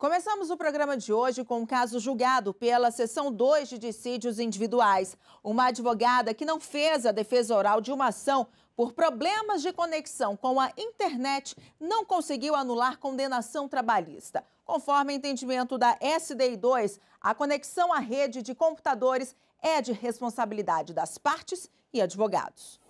Começamos o programa de hoje com um caso julgado pela Seção 2 de Dissídios Individuais. Uma advogada que não fez a defesa oral de uma ação por problemas de conexão com a internet não conseguiu anular condenação trabalhista. Conforme entendimento da SDI2, a conexão à rede de computadores é de responsabilidade das partes e advogados.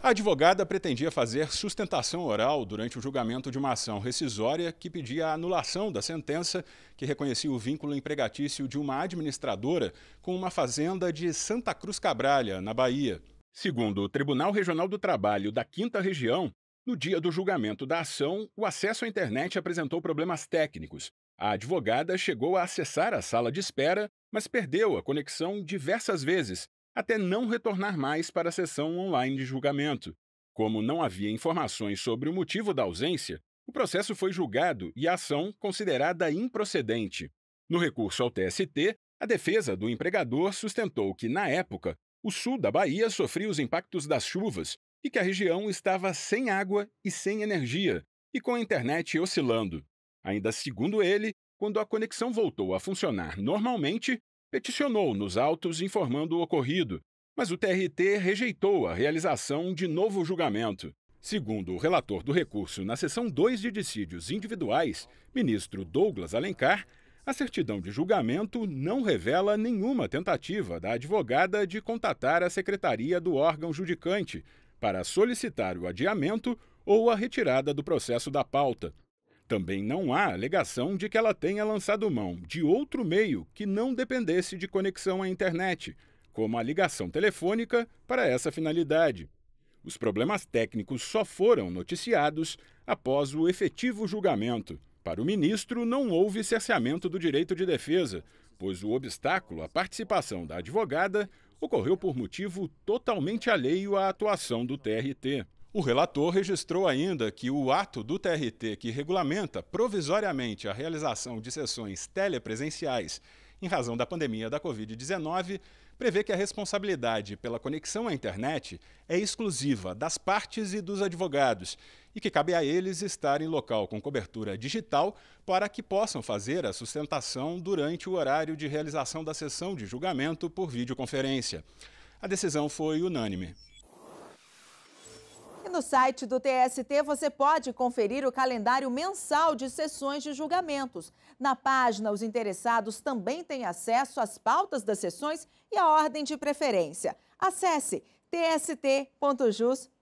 A advogada pretendia fazer sustentação oral durante o julgamento de uma ação rescisória que pedia a anulação da sentença que reconhecia o vínculo empregatício de uma administradora com uma fazenda de Santa Cruz Cabralha, na Bahia. Segundo o Tribunal Regional do Trabalho da Quinta Região, no dia do julgamento da ação, o acesso à internet apresentou problemas técnicos. A advogada chegou a acessar a sala de espera, mas perdeu a conexão diversas vezes até não retornar mais para a sessão online de julgamento. Como não havia informações sobre o motivo da ausência, o processo foi julgado e a ação considerada improcedente. No recurso ao TST, a defesa do empregador sustentou que, na época, o sul da Bahia sofria os impactos das chuvas e que a região estava sem água e sem energia, e com a internet oscilando. Ainda segundo ele, quando a conexão voltou a funcionar normalmente, peticionou nos autos informando o ocorrido, mas o TRT rejeitou a realização de novo julgamento. Segundo o relator do recurso na seção 2 de dissídios individuais, ministro Douglas Alencar, a certidão de julgamento não revela nenhuma tentativa da advogada de contatar a secretaria do órgão judicante para solicitar o adiamento ou a retirada do processo da pauta, também não há alegação de que ela tenha lançado mão de outro meio que não dependesse de conexão à internet, como a ligação telefônica, para essa finalidade. Os problemas técnicos só foram noticiados após o efetivo julgamento. Para o ministro, não houve cerceamento do direito de defesa, pois o obstáculo à participação da advogada ocorreu por motivo totalmente alheio à atuação do TRT. O relator registrou ainda que o ato do TRT que regulamenta provisoriamente a realização de sessões telepresenciais em razão da pandemia da Covid-19 prevê que a responsabilidade pela conexão à internet é exclusiva das partes e dos advogados e que cabe a eles estar em local com cobertura digital para que possam fazer a sustentação durante o horário de realização da sessão de julgamento por videoconferência. A decisão foi unânime no site do TST você pode conferir o calendário mensal de sessões de julgamentos. Na página, os interessados também têm acesso às pautas das sessões e à ordem de preferência. Acesse tst.jus.br.